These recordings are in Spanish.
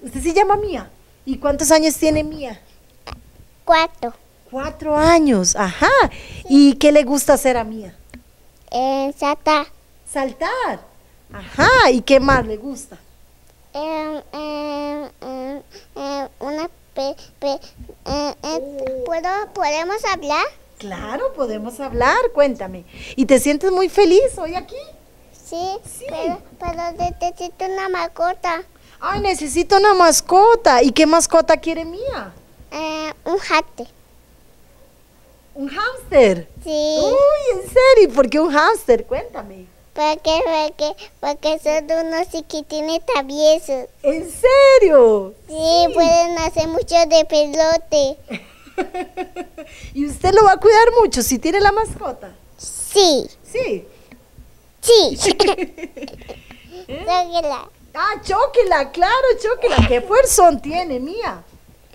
Usted se llama Mía. ¿Y cuántos años tiene Mía? Cuatro. Cuatro años, ajá. ¿Y qué le gusta hacer a Mía? Eh, saltar. Saltar. Ajá. ¿Y qué más le gusta? Eh, eh, una ¿puedo, ¿Podemos hablar? Claro, podemos hablar, cuéntame. ¿Y te sientes muy feliz hoy aquí? Sí, sí. pero, pero necesito una mascota. Ay, necesito una mascota. ¿Y qué mascota quiere Mía? Eh, un hámster. ¿Un hámster? Sí. Uy, en serio, ¿por qué un hámster? Cuéntame. Porque, porque, porque son unos chiquitines traviesos. ¿En serio? Sí, pueden hacer mucho de pelote. ¿Y usted lo va a cuidar mucho si tiene la mascota? Sí. ¿Sí? Sí. ¿Eh? Ah, la, claro, la, Qué fuerzón tiene, mía.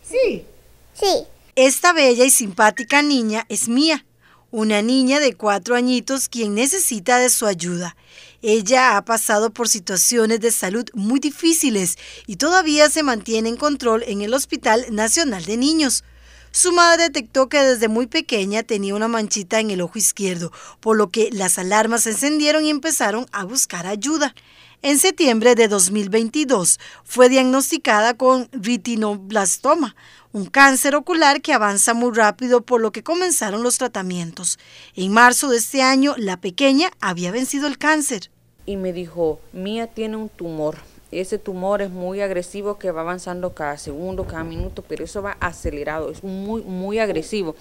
Sí. Sí. Esta bella y simpática niña es mía, una niña de cuatro añitos quien necesita de su ayuda. Ella ha pasado por situaciones de salud muy difíciles y todavía se mantiene en control en el Hospital Nacional de Niños. Su madre detectó que desde muy pequeña tenía una manchita en el ojo izquierdo, por lo que las alarmas se encendieron y empezaron a buscar ayuda. En septiembre de 2022 fue diagnosticada con retinoblastoma, un cáncer ocular que avanza muy rápido por lo que comenzaron los tratamientos. En marzo de este año, la pequeña había vencido el cáncer. Y me dijo, Mía tiene un tumor ese tumor es muy agresivo que va avanzando cada segundo, cada minuto, pero eso va acelerado, es muy, muy agresivo.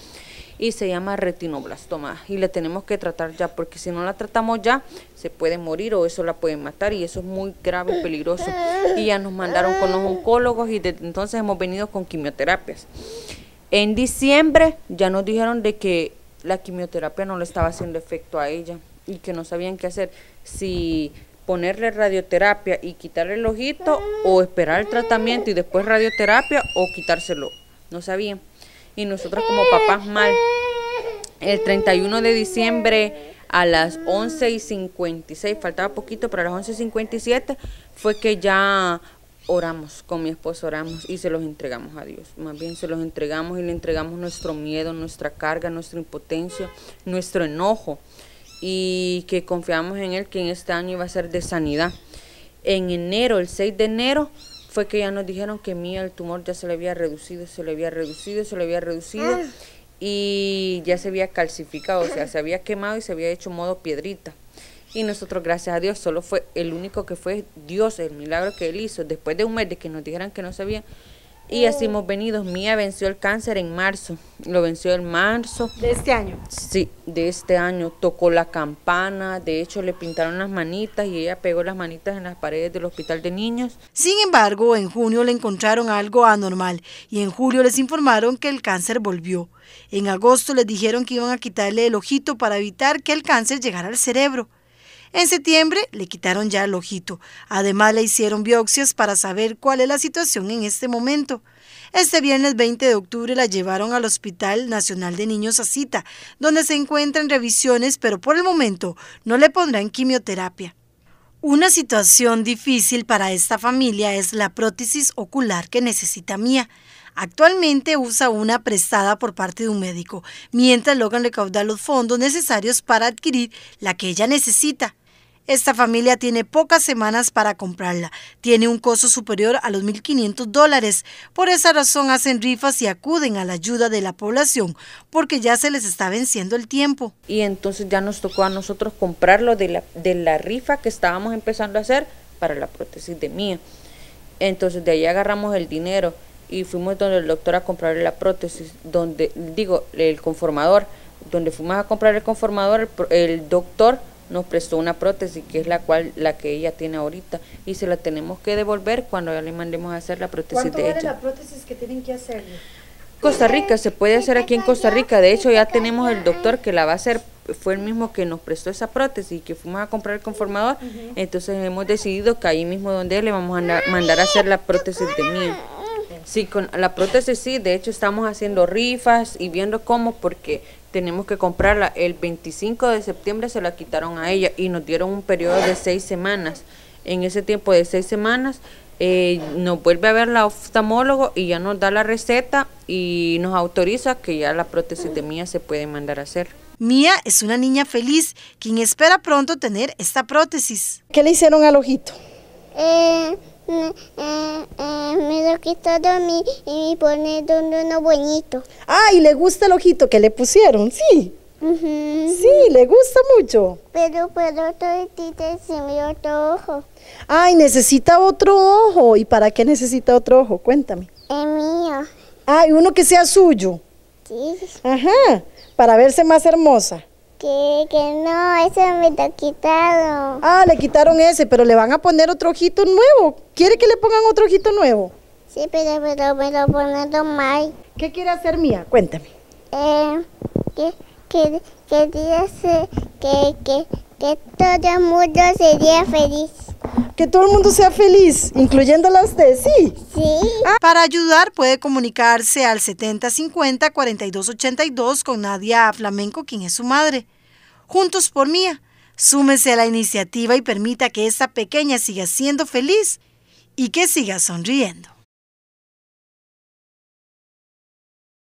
Y se llama retinoblastoma y la tenemos que tratar ya, porque si no la tratamos ya, se puede morir o eso la puede matar y eso es muy grave, peligroso. Y ya nos mandaron con los oncólogos y desde entonces hemos venido con quimioterapias. En diciembre ya nos dijeron de que la quimioterapia no le estaba haciendo efecto a ella y que no sabían qué hacer. Si ponerle radioterapia y quitarle el ojito o esperar el tratamiento y después radioterapia o quitárselo. No sabía Y nosotros como papás mal. El 31 de diciembre a las 11:56 y faltaba poquito, para las 11:57 fue que ya oramos, con mi esposo oramos y se los entregamos a Dios. Más bien se los entregamos y le entregamos nuestro miedo, nuestra carga, nuestra impotencia, nuestro enojo y que confiamos en él que en este año iba a ser de sanidad. En enero, el 6 de enero, fue que ya nos dijeron que el tumor ya se le había reducido, se le había reducido, se le había reducido ah. y ya se había calcificado, o sea, se había quemado y se había hecho modo piedrita. Y nosotros, gracias a Dios, solo fue el único que fue Dios, el milagro que él hizo. Después de un mes de que nos dijeran que no sabían, y así hemos venido. Mía venció el cáncer en marzo. Lo venció en marzo. ¿De este año? Sí, de este año. Tocó la campana. De hecho, le pintaron las manitas y ella pegó las manitas en las paredes del hospital de niños. Sin embargo, en junio le encontraron algo anormal y en julio les informaron que el cáncer volvió. En agosto les dijeron que iban a quitarle el ojito para evitar que el cáncer llegara al cerebro. En septiembre le quitaron ya el ojito. Además le hicieron biopsias para saber cuál es la situación en este momento. Este viernes 20 de octubre la llevaron al Hospital Nacional de Niños a cita, donde se encuentran revisiones, pero por el momento no le pondrán quimioterapia. Una situación difícil para esta familia es la prótesis ocular que necesita Mía. Actualmente usa una prestada por parte de un médico, mientras logran recaudar los fondos necesarios para adquirir la que ella necesita. Esta familia tiene pocas semanas para comprarla. Tiene un costo superior a los 1.500 dólares. Por esa razón hacen rifas y acuden a la ayuda de la población porque ya se les está venciendo el tiempo. Y entonces ya nos tocó a nosotros comprarlo de la, de la rifa que estábamos empezando a hacer para la prótesis de mía. Entonces de ahí agarramos el dinero y fuimos donde el doctor a comprar la prótesis, donde digo, el conformador, donde fuimos a comprar el conformador, el doctor nos prestó una prótesis que es la cual la que ella tiene ahorita y se la tenemos que devolver cuando ya le mandemos a hacer la prótesis de vale ella. la prótesis que tienen que hacer? Costa Rica, se puede hacer aquí en Costa Rica, de hecho ya tenemos el doctor que la va a hacer, fue el mismo que nos prestó esa prótesis y que fuimos a comprar el conformador, entonces hemos decidido que ahí mismo donde le vamos a mandar a hacer la prótesis de mí. Sí, con la prótesis sí, de hecho estamos haciendo rifas y viendo cómo, porque tenemos que comprarla. El 25 de septiembre se la quitaron a ella y nos dieron un periodo de seis semanas. En ese tiempo de seis semanas eh, nos vuelve a ver la oftalmólogo y ya nos da la receta y nos autoriza que ya la prótesis de Mía se puede mandar a hacer. Mía es una niña feliz, quien espera pronto tener esta prótesis. ¿Qué le hicieron al ojito? Eh, me lo quito a mí y me pone uno bonito. Ah, y le gusta el ojito que le pusieron, sí. Sí, le gusta mucho. Pero pero, otro otro ojo. Ay, necesita otro ojo. ¿Y para qué necesita otro ojo? Cuéntame. Es mío. Ah, ¿y uno que sea suyo. Sí. Ajá, para verse más hermosa. Que, que no, ese me lo quitaron. Ah, le quitaron ese, pero le van a poner otro ojito nuevo. ¿Quiere que le pongan otro ojito nuevo? Sí, pero, pero me lo ponen mal. ¿Qué quiere hacer Mía? Cuéntame. Eh, que, que, que, que, que todo el mundo sería feliz que todo el mundo sea feliz, incluyendo a usted, ¿sí? Sí. Ah. Para ayudar puede comunicarse al 7050-4282 con Nadia Flamenco, quien es su madre. Juntos por Mía, súmese a la iniciativa y permita que esta pequeña siga siendo feliz y que siga sonriendo.